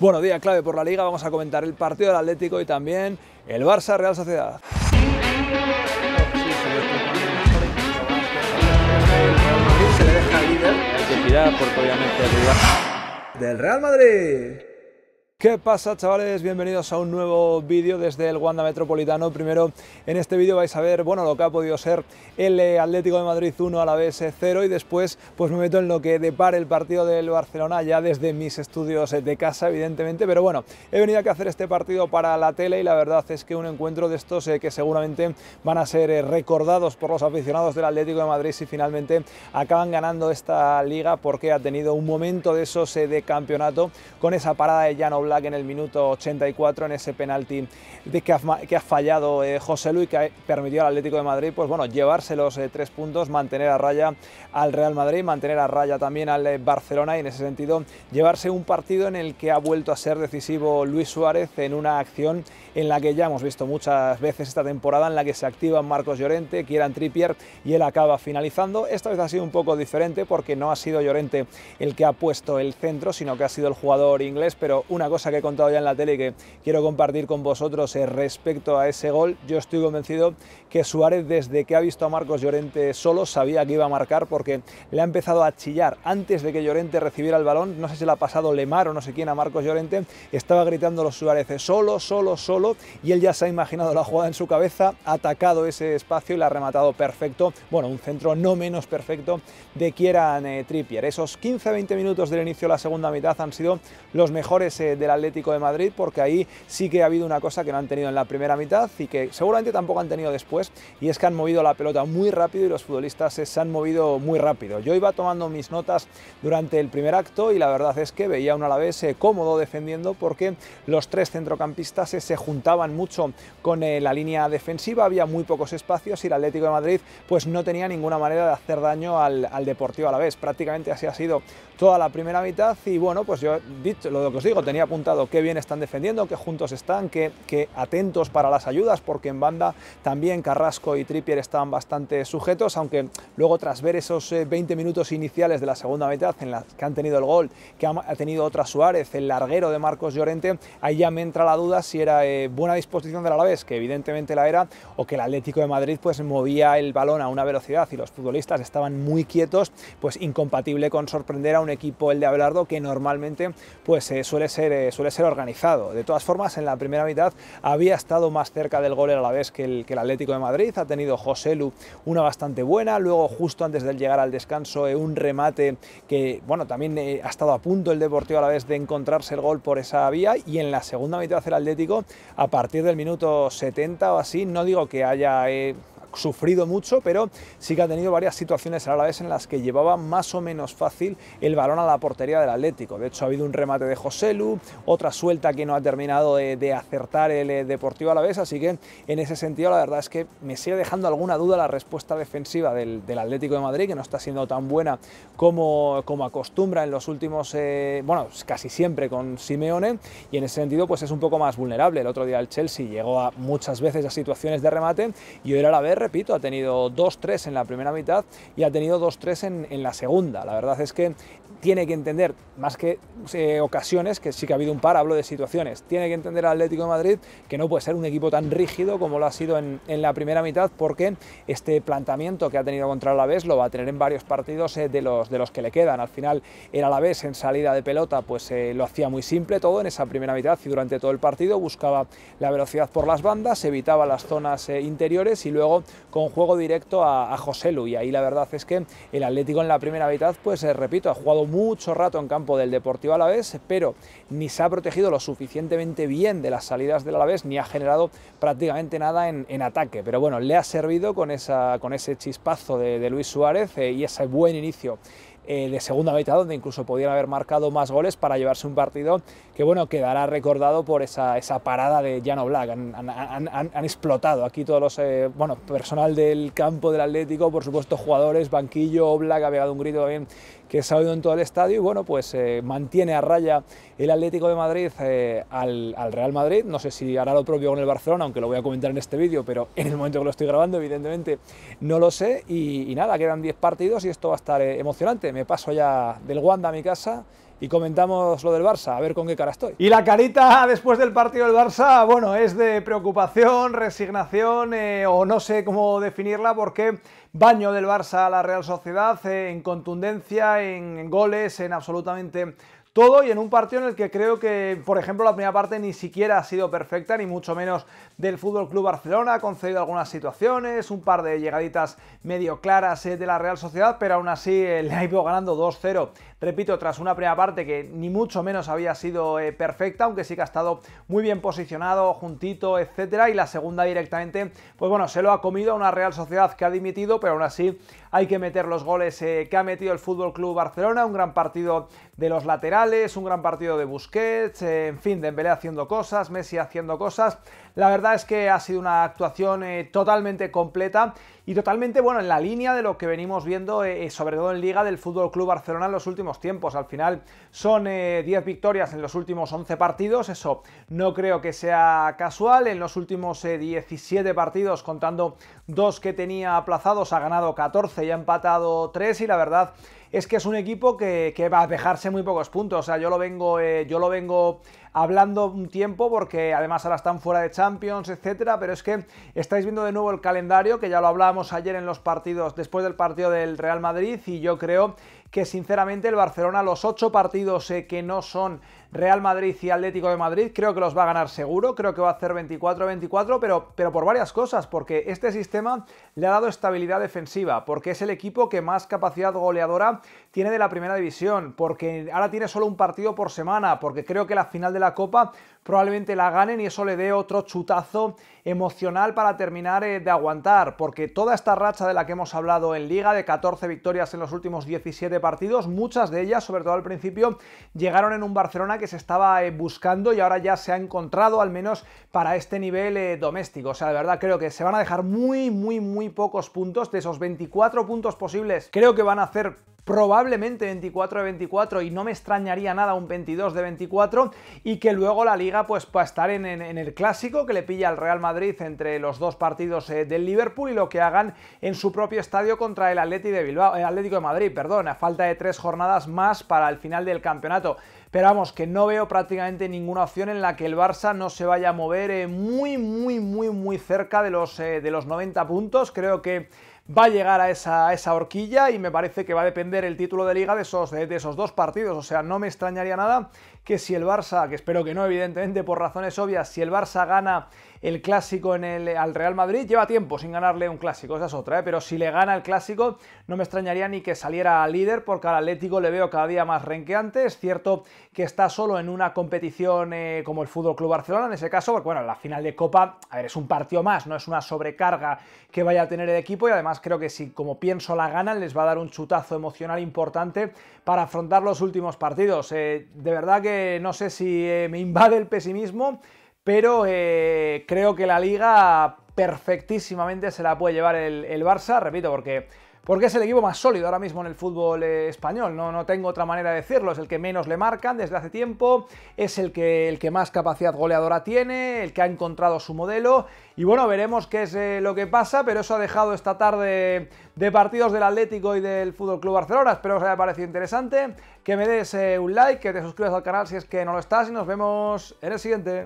Buenos días, clave por la Liga, vamos a comentar el partido del Atlético y también el Barça-Real Sociedad. Del Real Madrid. ¿Qué pasa chavales? Bienvenidos a un nuevo vídeo desde el Wanda Metropolitano. Primero, en este vídeo vais a ver, bueno, lo que ha podido ser el eh, Atlético de Madrid 1 a la bs 0 y después pues me meto en lo que depara el partido del Barcelona ya desde mis estudios eh, de casa, evidentemente, pero bueno, he venido a hacer este partido para la tele y la verdad es que un encuentro de estos eh, que seguramente van a ser recordados por los aficionados del Atlético de Madrid si finalmente acaban ganando esta liga porque ha tenido un momento de esos de campeonato con esa parada de Jan Oblak que en el minuto 84 en ese penalti que, ha, fallado eh, José Luis, que ha permitido al Atlético de Madrid pues, bueno, llevarse los eh, tres puntos, mantener a raya al Real Madrid, mantener a raya también al eh, Barcelona y en ese sentido llevarse un partido en el que ha vuelto a ser decisivo Luis Suárez en una acción en la que ya hemos visto muchas veces esta temporada, en la que se activan Marcos Llorente, Kieran Trippier y él acaba finalizando. Esta vez ha sido un poco diferente porque no ha sido Llorente el que ha puesto el centro, sino que ha sido el jugador inglés, pero una cosa que he contado ya en la tele y que quiero compartir con vosotros respecto a ese gol. Yo estoy convencido que Suárez, desde que ha visto a Marcos Llorente solo, sabía que iba a marcar porque le ha empezado a chillar antes de que Llorente recibiera el balón. No sé si le ha pasado Lemar o no sé quién a Marcos Llorente. Estaba gritando los Suárez solo, solo, solo. Y él ya se ha imaginado la jugada en su cabeza, ha atacado ese espacio y la ha rematado perfecto. Bueno, un centro no menos perfecto de Kieran eh, Trippier. Esos 15-20 minutos del inicio de la segunda mitad han sido los mejores eh, de del Atlético de Madrid, porque ahí sí que ha habido una cosa que no han tenido en la primera mitad y que seguramente tampoco han tenido después, y es que han movido la pelota muy rápido y los futbolistas se han movido muy rápido. Yo iba tomando mis notas durante el primer acto y la verdad es que veía a la Alavés eh, cómodo defendiendo porque los tres centrocampistas eh, se juntaban mucho con eh, la línea defensiva, había muy pocos espacios y el Atlético de Madrid pues no tenía ninguna manera de hacer daño al, al Deportivo Alavés. Prácticamente así ha sido toda la primera mitad y bueno, pues yo dicho, lo que os digo, tenía que qué bien están defendiendo, que juntos están, que atentos para las ayudas, porque en banda también Carrasco y Trippier estaban bastante sujetos, aunque luego tras ver esos 20 eh, minutos iniciales de la segunda mitad en la que han tenido el gol, que ha tenido otra Suárez, el larguero de Marcos Llorente, ahí ya me entra la duda si era eh, buena disposición la Alavés, que evidentemente la era, o que el Atlético de Madrid pues movía el balón a una velocidad y los futbolistas estaban muy quietos, pues incompatible con sorprender a un equipo el de Abelardo que normalmente pues eh, suele ser suele ser organizado. De todas formas, en la primera mitad había estado más cerca del gol a la vez que el Atlético de Madrid. Ha tenido José Lu una bastante buena, luego justo antes del llegar al descanso eh, un remate que bueno también eh, ha estado a punto el Deportivo a la vez de encontrarse el gol por esa vía y en la segunda mitad el Atlético a partir del minuto 70 o así, no digo que haya eh, sufrido mucho, pero sí que ha tenido varias situaciones a la vez en las que llevaba más o menos fácil el balón a la portería del Atlético. De hecho, ha habido un remate de Lu, otra suelta que no ha terminado de, acertar el eh, Deportivo a la vez, así que en ese sentido la verdad es que me sigue dejando alguna duda la respuesta defensiva del, Atlético de Madrid, que no está siendo tan buena como, como acostumbra en los últimos, eh, bueno, casi siempre con Simeone, y en ese sentido pues es un poco más vulnerable. El otro día el Chelsea llegó a muchas veces a situaciones de remate y hoy era la vez repito, ha tenido 2-3 en la primera mitad y ha tenido 2-3 en, la segunda. La verdad es que tiene que entender, más que eh, ocasiones, que sí que ha habido un par, hablo de situaciones, tiene que entender el Atlético de Madrid que no puede ser un equipo tan rígido como lo ha sido en, la primera mitad, porque este planteamiento que ha tenido contra el Alavés lo va a tener en varios partidos eh, de, los, de los que le quedan. Al final, el Alavés en salida de pelota pues eh, lo hacía muy simple todo en esa primera mitad y durante todo el partido buscaba la velocidad por las bandas, evitaba las zonas interiores y luego con juego directo a, Joselu José Y ahí la verdad es que el Atlético en la primera mitad, pues eh, repito, ha jugado mucho rato en campo del Deportivo Alavés, pero ni se ha protegido lo suficientemente bien de las salidas del Alavés, ni ha generado prácticamente nada en, ataque. Pero bueno, le ha servido con, ese chispazo de, Luis Suárez eh, y ese buen inicio eh, de segunda mitad, donde incluso podían haber marcado más goles para llevarse un partido que, bueno, quedará recordado por esa, esa parada de Jan Black. Han, han, explotado aquí todos los, eh, bueno, personal del campo del Atlético, por supuesto, jugadores, banquillo, Oblak ha pegado un grito también que se ha oído en todo el estadio y bueno, pues eh, mantiene a raya el Atlético de Madrid al, Real Madrid. No sé si hará lo propio con el Barcelona, aunque lo voy a comentar en este vídeo, pero en el momento que lo estoy grabando, evidentemente, no lo sé. Y, nada, quedan 10 partidos y esto va a estar emocionante me paso ya del Wanda a mi casa y comentamos lo del Barça, a ver con qué cara estoy. Y la carita después del partido del Barça, bueno, es de preocupación, resignación eh, o no sé cómo definirla porque baño del Barça a la Real Sociedad eh, en contundencia, en, goles, en absolutamente todo y en un partido en el que creo que, por ejemplo, la primera parte ni siquiera ha sido perfecta, ni mucho menos del Fútbol Club Barcelona. Ha concedido algunas situaciones, un par de llegaditas medio claras eh, de la Real Sociedad, pero aún así le ha ido ganando 2-0. Repito, tras una primera parte que ni mucho menos había sido eh, perfecta, aunque sí que ha estado muy bien posicionado, juntito, etcétera. Y la segunda directamente, pues bueno, se lo ha comido a una Real Sociedad que ha dimitido, pero aún así hay que meter los goles eh, que ha metido el Fútbol Club Barcelona. Un gran partido de los laterales, un gran partido de Busquets, eh, en fin, Dembélé haciendo cosas, Messi haciendo cosas. La verdad es que ha sido una actuación totalmente completa y totalmente, bueno, en la línea de lo que venimos viendo, sobre todo en Liga del Fútbol Club Barcelona en los últimos tiempos. Al final, son 10 eh, victorias en los últimos 11 partidos, eso no creo que sea casual. En los últimos 17 eh, partidos, contando dos que tenía aplazados, ha ganado 14 y ha empatado 3 y la verdad es que es un equipo que, va a dejarse muy pocos puntos. O sea, yo lo vengo, eh, yo lo vengo hablando un tiempo porque además ahora están fuera de Champions, etcétera, pero es que estáis viendo de nuevo el calendario que ya lo hablábamos ayer en los partidos después del partido del Real Madrid y yo creo que sinceramente el Barcelona los ocho partidos eh, que no son Real Madrid y Atlético de Madrid, creo que los va a ganar seguro, creo que va a hacer 24-24, pero, pero por varias cosas, porque este sistema le ha dado estabilidad defensiva, porque es el equipo que más capacidad goleadora tiene de la primera división, porque ahora tiene solo un partido por semana, porque creo que la final de la Copa probablemente la ganen y eso le dé otro chutazo emocional para terminar eh, de aguantar, porque toda esta racha de la que hemos hablado en liga, de 14 victorias en los últimos 17 partidos, muchas de ellas, sobre todo al principio, llegaron en un Barcelona que se estaba eh, buscando y ahora ya se ha encontrado, al menos para este nivel eh, doméstico. O sea, de verdad creo que se van a dejar muy, muy, muy pocos puntos. De esos 24 puntos posibles, creo que van a hacer probablemente 24 de 24 y no me extrañaría nada un 22 de 24 y que luego la liga pues va estar en, el clásico que le pilla al Real Madrid entre los dos partidos eh, del Liverpool y lo que hagan en su propio estadio contra el, eh, Atlético de Madrid, perdón, a falta de tres jornadas más para el final del campeonato. Pero vamos, que no veo prácticamente ninguna opción en la que el Barça no se vaya a mover eh, muy, muy, muy, muy cerca de los, de los 90 puntos. Creo que va a llegar a esa, esa horquilla y me parece que va a depender el título de liga de esos, de, esos dos partidos. O sea, no me extrañaría nada que si el Barça, que espero que no, evidentemente, por razones obvias, si el Barça gana el clásico en el, al Real Madrid, lleva tiempo sin ganarle un clásico, esa es otra, ¿eh? pero si le gana el clásico, no me extrañaría ni que saliera líder, porque al Atlético le veo cada día más renqueante. Es cierto que está solo en una competición eh, como el Fútbol Club Barcelona, en ese caso, porque bueno, la final de Copa, a ver, es un partido más, no es una sobrecarga que vaya a tener el equipo y además creo que si, como pienso, la gana les va a dar un chutazo emocional importante para afrontar los últimos partidos. Eh, de verdad que no sé si eh, me invade el pesimismo, pero eh, creo que la liga perfectísimamente se la puede llevar el Barça, repito, porque porque es el equipo más sólido ahora mismo en el fútbol eh, español, no, no tengo otra manera de decirlo, es el que menos le marcan desde hace tiempo, es el que, el que más capacidad goleadora tiene, el que ha encontrado su modelo y bueno, veremos qué es eh, lo que pasa, pero eso ha dejado esta tarde de partidos del Atlético y del Fútbol Club Barcelona, espero que os haya parecido interesante, que me des eh, un like, que te suscribas al canal si es que no lo estás y nos vemos en el siguiente.